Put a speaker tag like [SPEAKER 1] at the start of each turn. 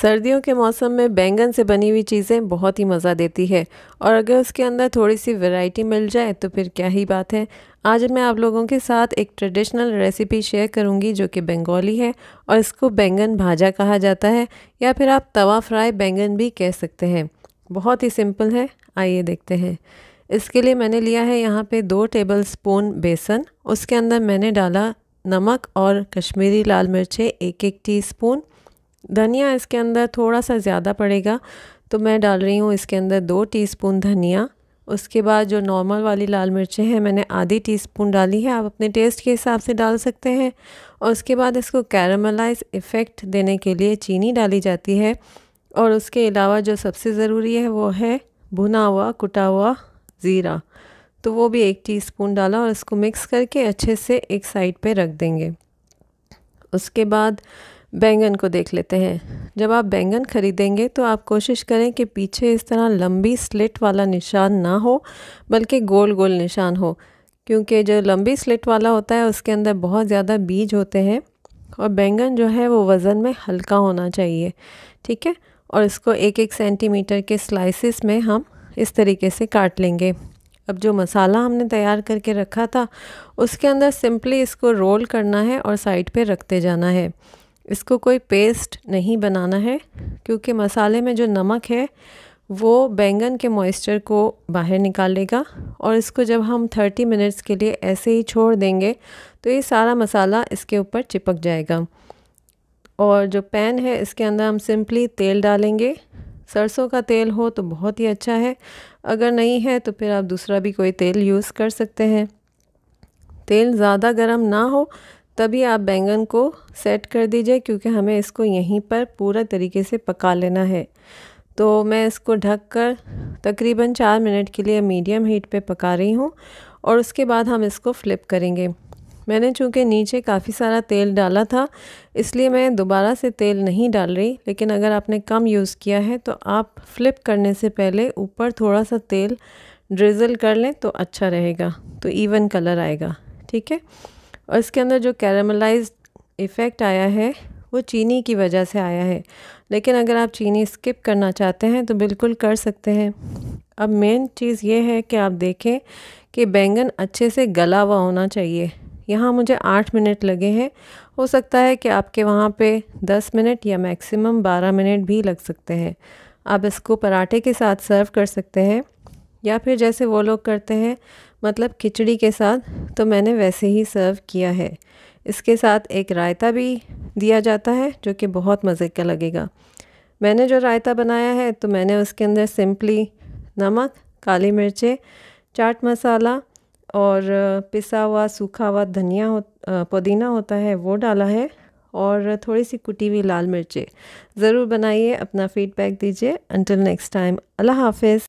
[SPEAKER 1] सर्दियों के मौसम में बैंगन से बनी हुई चीज़ें बहुत ही मज़ा देती है और अगर उसके अंदर थोड़ी सी वैरायटी मिल जाए तो फिर क्या ही बात है आज मैं आप लोगों के साथ एक ट्रेडिशनल रेसिपी शेयर करूंगी जो कि बंगाली है और इसको बैंगन भाजा कहा जाता है या फिर आप तवा फ्राई बैंगन भी कह सकते हैं बहुत ही सिंपल है आइए देखते हैं इसके लिए मैंने लिया है यहाँ पर दो टेबल स्पून बेसन उसके अंदर मैंने डाला नमक और कश्मीरी लाल मिर्चें एक एक टीस्पून धनिया इसके अंदर थोड़ा सा ज़्यादा पड़ेगा तो मैं डाल रही हूँ इसके अंदर दो टीस्पून धनिया उसके बाद जो नॉर्मल वाली लाल मिर्चें हैं मैंने आधी टीस्पून डाली है आप अपने टेस्ट के हिसाब से डाल सकते हैं और उसके बाद इसको कैरमलाइज इफ़ेक्ट देने के लिए चीनी डाली जाती है और उसके अलावा जो सबसे ज़रूरी है वो है भुना हुआ कुटा हुआ ज़ीरा तो वो भी एक टीस्पून डाला और इसको मिक्स करके अच्छे से एक साइड पे रख देंगे उसके बाद बैंगन को देख लेते हैं जब आप बैंगन ख़रीदेंगे तो आप कोशिश करें कि पीछे इस तरह लंबी स्लिट वाला निशान ना हो बल्कि गोल गोल निशान हो क्योंकि जो लंबी स्लिट वाला होता है उसके अंदर बहुत ज़्यादा बीज होते हैं और बैंगन जो है वो वज़न में हल्का होना चाहिए ठीक है और इसको एक एक सेंटीमीटर के स्लाइसिस में हम इस तरीके से काट लेंगे अब जो मसाला हमने तैयार करके रखा था उसके अंदर सिंपली इसको रोल करना है और साइड पे रखते जाना है इसको कोई पेस्ट नहीं बनाना है क्योंकि मसाले में जो नमक है वो बैंगन के मॉइस्चर को बाहर निकालेगा और इसको जब हम 30 मिनट्स के लिए ऐसे ही छोड़ देंगे तो ये सारा मसाला इसके ऊपर चिपक जाएगा और जो पैन है इसके अंदर हम सिंपली तेल डालेंगे सरसों का तेल हो तो बहुत ही अच्छा है अगर नहीं है तो फिर आप दूसरा भी कोई तेल यूज़ कर सकते हैं तेल ज़्यादा गर्म ना हो तभी आप बैंगन को सेट कर दीजिए क्योंकि हमें इसको यहीं पर पूरा तरीके से पका लेना है तो मैं इसको ढक कर तकरीबन चार मिनट के लिए मीडियम हीट पे पका रही हूँ और उसके बाद हम इसको फ्लिप करेंगे मैंने चूँकि नीचे काफ़ी सारा तेल डाला था इसलिए मैं दोबारा से तेल नहीं डाल रही लेकिन अगर आपने कम यूज़ किया है तो आप फ्लिप करने से पहले ऊपर थोड़ा सा तेल ड्रिजल कर लें तो अच्छा रहेगा तो इवन कलर आएगा ठीक है और इसके अंदर जो कैरामलाइज इफ़ेक्ट आया है वो चीनी की वजह से आया है लेकिन अगर आप चीनी स्किप करना चाहते हैं तो बिल्कुल कर सकते हैं अब मेन चीज़ ये है कि आप देखें कि बैंगन अच्छे से गला हुआ होना चाहिए यहाँ मुझे आठ मिनट लगे हैं हो सकता है कि आपके वहाँ पे दस मिनट या मैक्सिमम बारह मिनट भी लग सकते हैं आप इसको पराठे के साथ सर्व कर सकते हैं या फिर जैसे वो लोग करते हैं मतलब खिचड़ी के साथ तो मैंने वैसे ही सर्व किया है इसके साथ एक रायता भी दिया जाता है जो कि बहुत मज़े का लगेगा मैंने जो रायता बनाया है तो मैंने उसके अंदर सिंपली नमक काली मिर्चें चाट मसाला और पिसा हुआ सूखा हुआ धनिया हो पुदीना होता है वो डाला है और थोड़ी सी कुटी हुई लाल मिर्चें ज़रूर बनाइए अपना फीडबैक दीजिए अंटिल नेक्स्ट टाइम अल्लाह हाफिज़